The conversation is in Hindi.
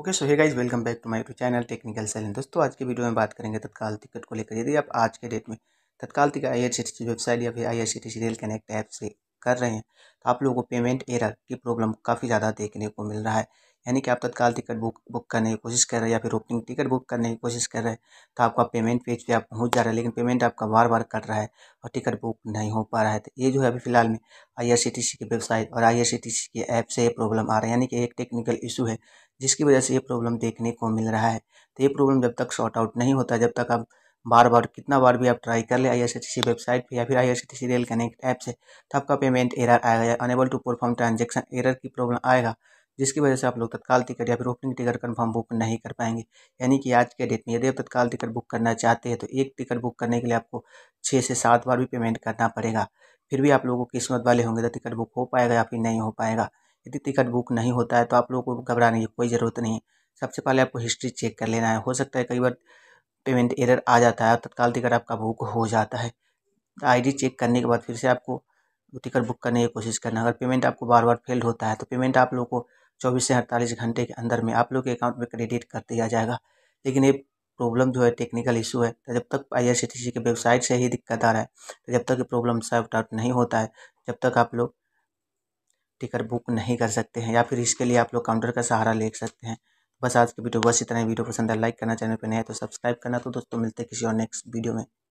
okay so hey guys welcome back to my YouTube channel technical selling दोस्तों आज के वीडियो में बात करेंगे तत्काल टिकट को लेकर यदि आप आज के डेट में तत्काल ticket I C T website या फिर I C C T rail connect app से कर रहे हैं तो आप लोगों को पेमेंट एरर की प्रॉब्लम काफ़ी ज़्यादा देखने को मिल रहा है यानी कि आप तत्काल टिकट बुक बुक करने की कोशिश कर रहे हैं या फिर ओपनिंग टिकट बुक करने की कोशिश कर रहे हैं तो आपका पेमेंट पेज पे आप पहुंच जा रहा है लेकिन पेमेंट आपका बार बार कट रहा है और टिकट बुक नहीं हो पा रहा है तो ये जो है अभी फिलहाल में आई की वेबसाइट और आई के ऐप से ये प्रॉब्लम आ रहा है यानी कि एक टेक्निकल इशू है जिसकी वजह से ये प्रॉब्लम देखने को मिल रहा है तो ये प्रॉब्लम जब तक शॉर्ट आउट नहीं होता जब तक आप बार बार कितना बार भी आप ट्राई कर ले आई वेबसाइट पर या फिर I C rail connect app से तो आपका पेमेंट एरर आएगा या unable to perform transaction error की प्रॉब्लम आएगा जिसकी वजह से आप लोग तत्काल टिकट या फिर ओपनिंग टिकट कन्फर्म बुक नहीं कर पाएंगे यानी कि आज के डेट में यदि आप तत्काल टिकट बुक करना चाहते हैं तो एक टिकट बुक करने के लिए आपको छः से सात बार भी पेमेंट करना पड़ेगा फिर भी आप लोगों को किस्मत वाले होंगे तो टिकट बुक हो पाएगा या फिर नहीं हो पाएगा यदि टिकट बुक नहीं होता है तो आप लोगों को घबराने की कोई ज़रूरत नहीं सबसे पहले आपको हिस्ट्री चेक कर लेना है हो सकता है कई बार पेमेंट एरर आ जाता है और तत्काल टिकट आपका बुक हो जाता है आईडी चेक करने के बाद फिर से आपको टिकट बुक करने की कोशिश करना अगर पेमेंट आपको बार बार फेल्ड होता है तो पेमेंट आप लोग को चौबीस से अड़तालीस घंटे के अंदर में आप लोग के अकाउंट में क्रेडिट कर दिया जाएगा लेकिन ये प्रॉब्लम जो है टेक्निकल इशू है तो जब तक आई के वेबसाइट से ही दिक्कत आ रहा है तो जब तक ये प्रॉब्लम सॉफ्ट आउट नहीं होता है जब तक आप लोग टिकट बुक नहीं कर सकते हैं या फिर इसके लिए आप लोग काउंटर का सहारा ले सकते हैं बस आज की वीडियो बस इतना ही वीडियो पसंद है लाइक करना चैनल पर नहीं है तो सब्सक्राइब करना तो दोस्तों मिलते हैं किसी और नेक्स्ट वीडियो में